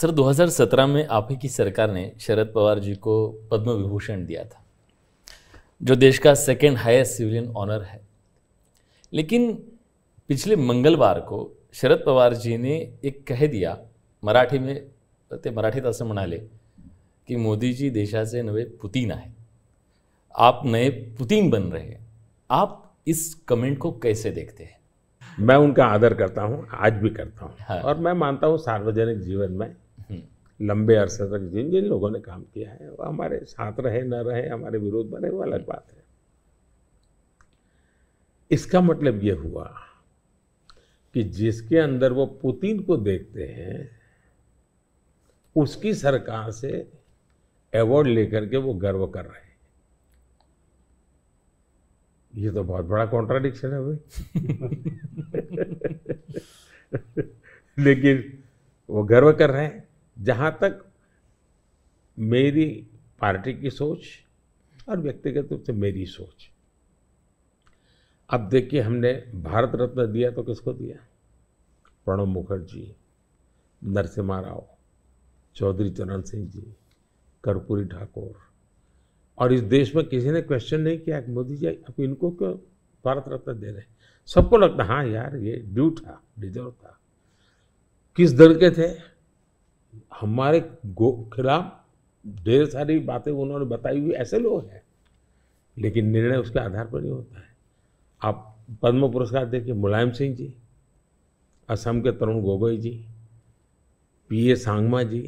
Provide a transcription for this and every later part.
Sir 2017 में आप ही की सरकार ने शरद पवार जी को पद्म विभूषण दिया था जो देश का सेकेंड हाईएस्ट सिविलियन ऑनर है लेकिन पिछले मंगलवार को शरद पवार जी ने एक कह दिया मराठी में ते मराठीत असं म्हणाले की मोदीजी देशाचे नवे पुतीन आहे आप नए पुतीन बन रहे हैं आप इस कमेंट को कैसे देखते हैं मैं उनका आदर करता हूँ आज भी करता हूँ हाँ। और मैं मानता हूँ सार्वजनिक जीवन में लंबे अरसे तक जिन जिन लोगों ने काम किया है वो हमारे साथ रहे न रहे हमारे विरोध में रहे वो अलग बात है इसका मतलब ये हुआ कि जिसके अंदर वो पुतिन को देखते हैं उसकी सरकार से अवार्ड लेकर के वो गर्व कर रहे हैं ये तो बहुत बड़ा कॉन्ट्राडिक्शन है भाई लेकिन वो गर्व कर रहे हैं जहाँ तक मेरी पार्टी की सोच और व्यक्तिगत रूप से मेरी सोच अब देखिए हमने भारत रत्न दिया तो किसको दिया प्रणब मुखर्जी नरसिम्हा राव चौधरी चरण सिंह जी कर्पूरी ठाकुर और इस देश में किसी ने क्वेश्चन नहीं किया कि मोदी जी अब इनको क्यों भारत रत्न दे रहे सबको लगता हाँ यार ये ड्यू था डिजर्व था किस दल के थे हमारे खिलाफ ढेर सारी बातें उन्होंने बताई हुई ऐसे लोग हैं लेकिन निर्णय उसके आधार पर ही होता है आप पद्म पुरस्कार देखिए मुलायम सिंह जी असम के तरुण गोगोई जी पी ए सांगमा जी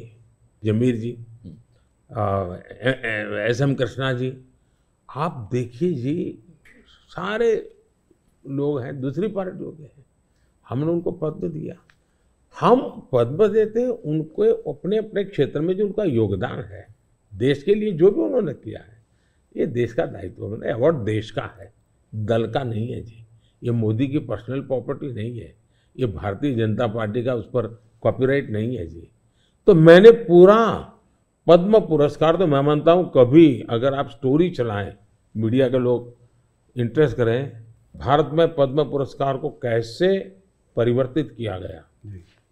जमीर जी हम्म। एस एम कृष्णा जी आप देखिए जी सारे लोग हैं दूसरी पार्टियों के हैं हमने उनको पद तो दिया हम पद्म देते हैं उनको अपने अपने क्षेत्र में जो उनका योगदान है देश के लिए जो भी उन्होंने किया है ये देश का दायित्व उन्होंने अवार्ड देश का है दल का नहीं है जी ये मोदी की पर्सनल प्रॉपर्टी नहीं है ये भारतीय जनता पार्टी का उस पर कॉपीराइट नहीं है जी तो मैंने पूरा पद्म पुरस्कार तो मैं मानता हूँ कभी अगर आप स्टोरी चलाएं मीडिया के लोग इंटरेस्ट करें भारत में पद्म पुरस्कार को कैसे परिवर्तित किया गया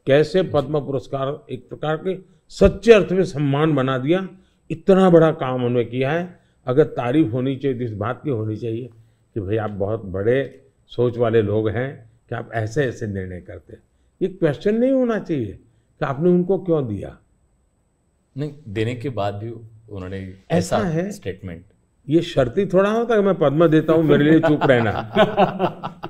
कैसे पद्म पुरस्कार एक प्रकार के सच्चे अर्थ में सम्मान बना दिया इतना बड़ा काम उन्होंने किया है अगर तारीफ होनी चाहिए तो इस बात की होनी चाहिए कि भाई आप बहुत बड़े सोच वाले लोग हैं कि आप ऐसे ऐसे निर्णय करते ये क्वेश्चन नहीं होना चाहिए कि आपने उनको क्यों दिया नहीं देने के बाद भी उन्होंने ऐसा, ऐसा है स्टेटमेंट ये शर्ती थोड़ा होता है मैं पद्म देता हूँ मेरे लिए चुप रहना